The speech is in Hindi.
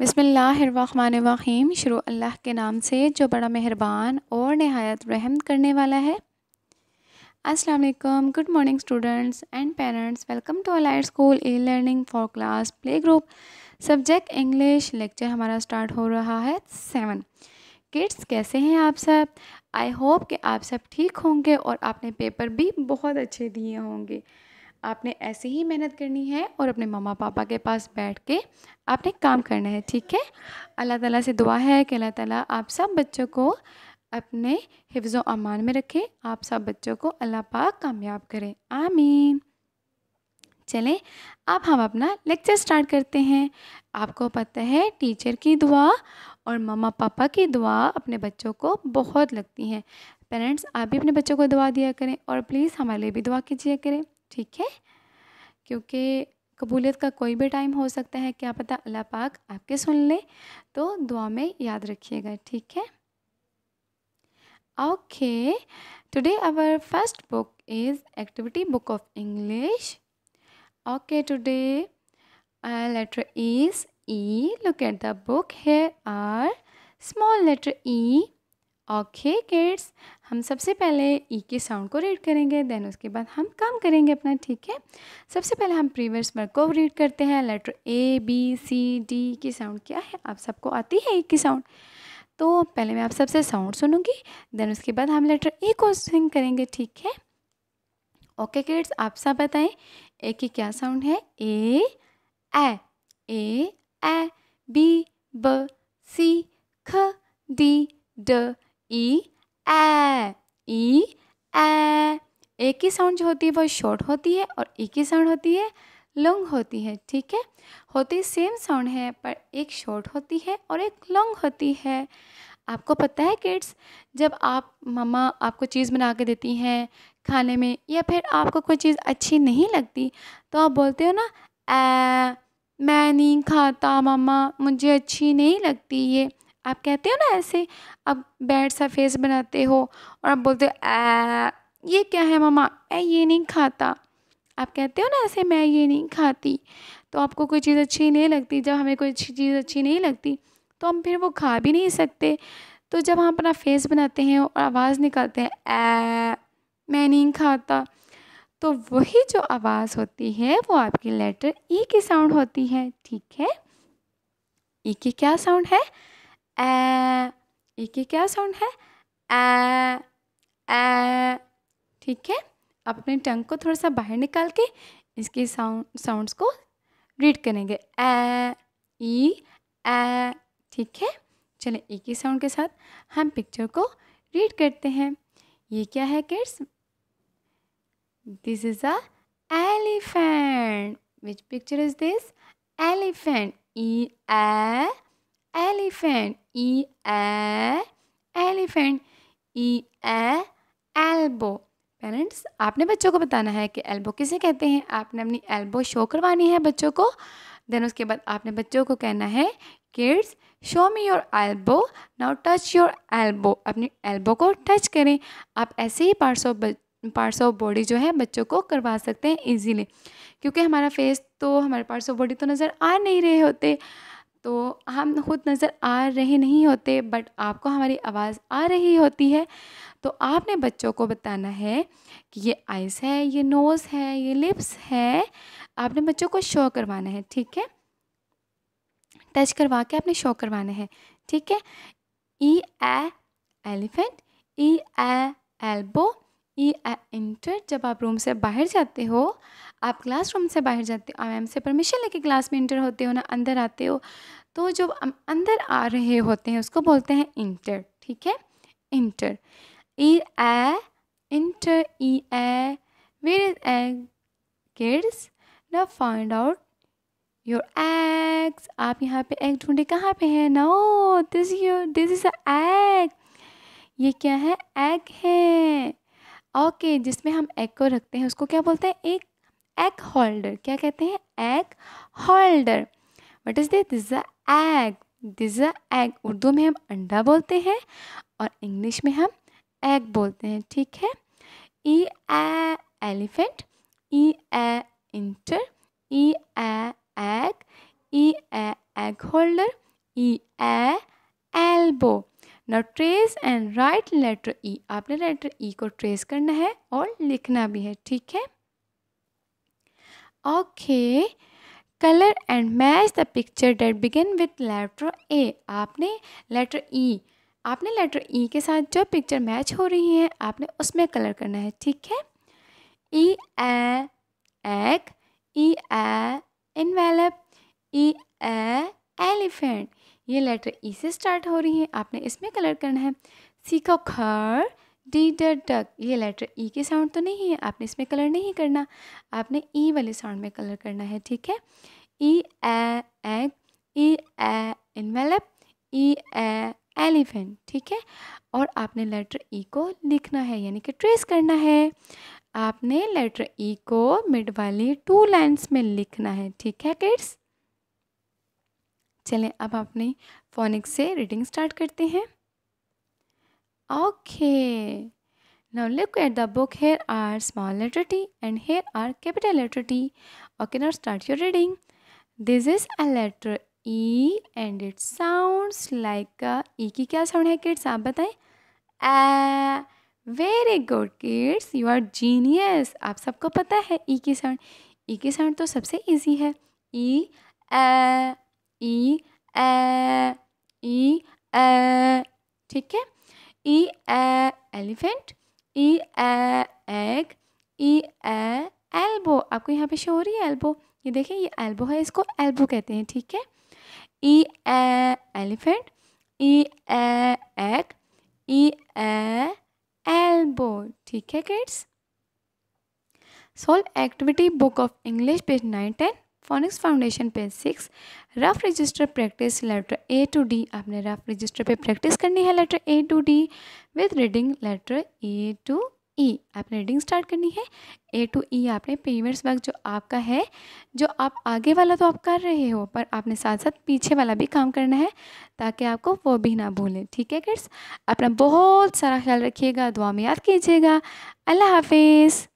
बसमीम शुरू अल्लाह के नाम से जो बड़ा मेहरबान और नहायत रहम करने वाला है अस्सलाम वालेकुम good morning students and parents welcome to Alight school e learning for class play group subject English lecture हमारा स्टार्ट हो रहा है सेवन किड्स कैसे हैं आप सब आई होप कि आप सब ठीक होंगे और आपने पेपर भी बहुत अच्छे दिए होंगे आपने ऐसे ही मेहनत करनी है और अपने मम्मा पापा के पास बैठ के आपने काम करना है ठीक है अल्लाह ताला से दुआ है कि अल्लाह ताला आप सब बच्चों को अपने हिफ्ज़ अमान में रखें आप सब बच्चों को अल्लाह पाक कामयाब करें आमीन चलें अब हम अपना लेक्चर स्टार्ट करते हैं आपको पता है टीचर की दुआ और मम्मा पापा की दुआ अपने बच्चों को बहुत लगती हैं पेरेंट्स आप भी अपने बच्चों को दुआ दिया करें और प्लीज़ हमारे लिए भी दुआ कीजिए करें ठीक है क्योंकि कबूलियत का कोई भी टाइम हो सकता है क्या पता अल्लाह पाक आपके सुन ले तो दुआ में याद रखिएगा ठीक है okay today our first book is activity book of English okay today letter is E look at the book here are small letter E okay kids हम सबसे पहले ई के साउंड को रीड करेंगे देन उसके बाद हम काम करेंगे अपना ठीक है सबसे पहले हम प्रीवियस वर्क को रीड करते हैं letter A B C D की साउंड क्या है आप सबको आती है ई e की साउंड तो पहले मैं आप सबसे साउंड सुनूंगी देन उसके बाद हम लेटर ए को सिंग करेंगे ठीक है ओके किड्स आप सब बताएं ए की क्या साउंड है ए ए ए ए बी ब सी ख डी ड ई ए ई ए ए की साउंड जो होती है वो शॉर्ट होती है और ई की साउंड होती है लॉन्ग होती है ठीक है होती सेम साउंड है पर एक शॉर्ट होती है और एक लॉन्ग होती है आपको पता है किड्स जब आप मम्मा आपको चीज़ बना के देती हैं खाने में या फिर आपको कोई चीज़ अच्छी नहीं लगती तो आप बोलते हो ना ए मैं नहीं खाता मम्मा मुझे अच्छी नहीं लगती ये आप कहते हो ना ऐसे आप बैड सा फेस बनाते हो और आप बोलते हो ये क्या है मामा मैं ये नहीं खाता आप कहते हो ना ऐसे मैं ये नहीं खाती तो आपको कोई चीज़ अच्छी नहीं लगती जब हमें कोई अच्छी चीज़ अच्छी नहीं लगती तो हम फिर वो खा भी नहीं सकते तो जब हम अपना फेस बनाते हैं और आवाज़ निकालते हैं ए मैं नहीं खाता तो वही जो आवाज़ होती है वो आपकी लेटर ई की साउंड होती है ठीक है ई की क्या साउंड है ए एक की क्या साउंड है ए ए ठीक है आप टंग को थोड़ा सा बाहर निकाल के इसके साउंड साउंड्स को रीड करेंगे ए ई ए ठीक है चलें एक की साउंड के साथ हम पिक्चर को रीड करते हैं ये क्या है kids this is a elephant which picture is this elephant E A elephant e a elephant e a elbow parents आपने बच्चों को बताना है कि एल्बो किसे कहते हैं आपने अपनी एल्बो शो करवानी है बच्चों को देन उसके बाद आपने बच्चों को कहना है kids show me your elbow now touch your elbow अपनी एल्बो को टच करें आप ऐसे ही parts of parts of body जो है बच्चों को करवा सकते हैं इजीली क्योंकि हमारा फेस तो हमारे पार्ट्स ऑफ बॉडी तो नज़र आ नहीं रहे होते तो हम खुद नज़र आ रहे नहीं होते बट आपको हमारी आवाज़ आ रही होती है तो आपने बच्चों को बताना है कि ये आइस है ये नोज़ है ये लिप्स है आपने बच्चों को शो करवाना है ठीक है टच करवा के आपने शो करवाना है ठीक है E A elephant E A elbow E A enter जब आप रूम से बाहर जाते हो आप क्लासरूम से बाहर जाते हो आप मैम से परमिशन लेके क्लास में इंटर होते हो ना अंदर आते हो तो जो अं-, अंदर आ रहे होते हैं उसको बोलते हैं इंटर ठीक है enter E A enter E A where is E kids ना फाइंड आउट योर एग्स आप यहाँ पे एग ढूंढे कहाँ पे है no this your this is egg egg ये क्या है एग है ओके okay, जिसमें हम एग को रखते हैं उसको क्या बोलते हैं एक एग होल्डर क्या कहते हैं egg holder what is this is a egg this a egg Urdu में हम अंडा बोलते हैं और इंग्लिश में हम एग बोलते हैं ठीक है E A elephant E A enter E A egg E A egg holder E A elbow now trace and write letter E आपने लेटर ई e को ट्रेस करना है और लिखना भी है ठीक है Okay. Color and match the picture that begin with letter A. आपने letter E आपने लेटर ई e के साथ जो पिक्चर मैच हो रही है आपने उसमें कलर करना है ठीक है E A egg E A envelope E A elephant ये लेटर ई e से स्टार्ट हो रही है आपने इसमें कलर करना है सीखो खर डी डर डक ये लेटर ई के साउंड तो नहीं है आपने इसमें कलर नहीं करना आपने ई वाले साउंड में कलर करना है ठीक है E A egg E A envelope E A elephant ठीक है और आपने लेटर ई को लिखना है यानी कि ट्रेस करना है आपने लेटर ई को मिड वाली टू लाइन्स में लिखना है ठीक है किड्स चलें अब अपनी फोनिक से रीडिंग स्टार्ट करते हैं Okay. Now look at the book. Here are small letter T and here are capital letter T. Okay, now start your reading. This is a letter E and it sounds like a E की क्या sound है kids आप बताएं A very good kids you are genius आप सबको पता है E की sound E की sound तो सबसे easy है E A E A E A ठीक है E a elephant, E a egg, E a elbow. आपको यहाँ पे शो हो रही है एल्बो ये देखें ये एल्बो है इसको एल्बो कहते हैं ठीक है E A elephant E A egg E A elbow ठीक है kids solve activity book of English page nine ten phonics foundation page six rough register practice letter A to D आपने रफ रजिस्टर पे प्रैक्टिस करनी है letter A to D with reading letter A to E आपने रीडिंग स्टार्ट करनी है ए टू ई आपने पेमेंट्स वर्क जो आपका है जो आप आगे वाला तो आप कर रहे हो पर आपने साथ साथ पीछे वाला भी काम करना है ताकि आपको वो भी ना भूलें ठीक है किड्स अपना बहुत सारा ख्याल रखिएगा दुआ में याद कीजिएगा अल्लाह हाफिज़